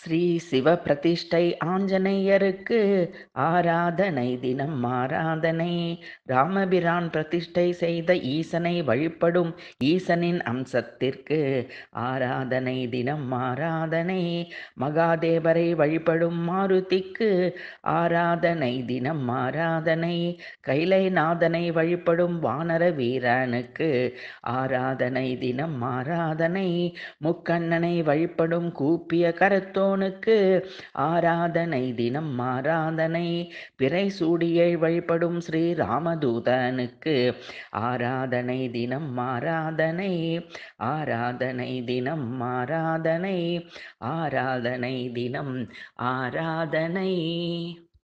ஸ்ரீ சிவ பிரதிஷ்டை ஆஞ்சநேயருக்கு ஆராதனை தினம் ஆராதனை ராமபிரான் பிரதிஷ்டை செய்த ஈசனை வழிபடும் ஈசனின் அம்சத்திற்கு ஆராதனை தினம் ஆராதனை மகாதேவரை வழிபடும் மாருதிக்கு ஆராதனை தினம் ஆராதனை கைலைநாதனை வழிபடும் வானர வீரனுக்கு ஆராதனை தினம் ஆராதனை முக்கண்ணனை வழிபடும் கூப்பிய கருத்தோ ஆண்டோனுக்கு ஆராதனை தினம் ஆராதனை பிறை சூடியை வழிபடும் ஸ்ரீராமதூதனுக்கு ஆராதனை தினம் ஆராதனை ஆராதனை தினம் ஆராதனை ஆராதனை தினம் ஆராதனை